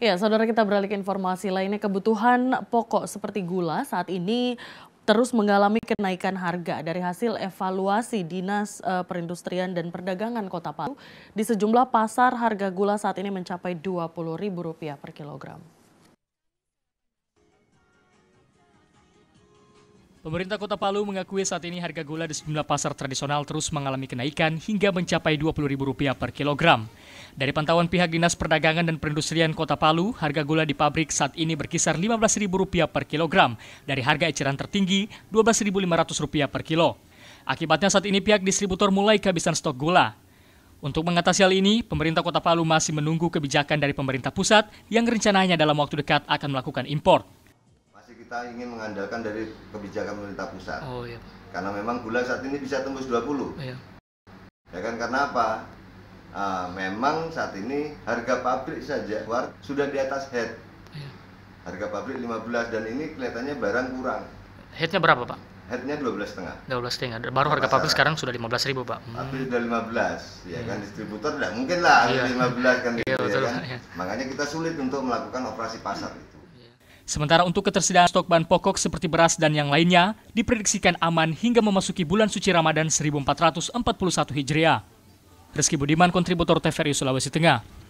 Ya, saudara kita beralih ke informasi lainnya. Kebutuhan pokok seperti gula saat ini terus mengalami kenaikan harga dari hasil evaluasi Dinas eh, Perindustrian dan Perdagangan Kota Palu. Di sejumlah pasar harga gula saat ini mencapai Rp20.000 per kilogram. Pemerintah Kota Palu mengakui saat ini harga gula di sejumlah pasar tradisional terus mengalami kenaikan hingga mencapai Rp20.000 per kilogram. Dari pantauan pihak Dinas Perdagangan dan Perindustrian Kota Palu, harga gula di pabrik saat ini berkisar Rp15.000 per kilogram dari harga eceran tertinggi Rp12.500 per kilo. Akibatnya saat ini pihak distributor mulai kehabisan stok gula. Untuk mengatasi hal ini, pemerintah Kota Palu masih menunggu kebijakan dari pemerintah pusat yang rencananya dalam waktu dekat akan melakukan impor kita ingin mengandalkan dari kebijakan pemerintah pusat. Oh iya. Karena memang gula saat ini bisa tembus 20. Iya. Ya kan karena apa? Uh, memang saat ini harga pabrik saja luar sudah di atas head. Iya. Harga pabrik 15 dan ini kelihatannya barang kurang. Headnya berapa, Pak? Headnya 12 setengah. 12 setengah. Baru harga pabrik sekarang sudah 15 ribu, Pak. Hmm. Pabrik sudah 15, ya hmm. kan distributor tidak mungkin lah iya. 15 kan iya, gitu, ya betul, ya kan. Iya. Makanya kita sulit untuk melakukan operasi pasar itu. Sementara untuk ketersediaan stok bahan pokok seperti beras dan yang lainnya, diprediksikan aman hingga memasuki bulan suci Ramadan 1441 Hijriah. Rizky Budiman, kontributor TVRI Sulawesi Tengah.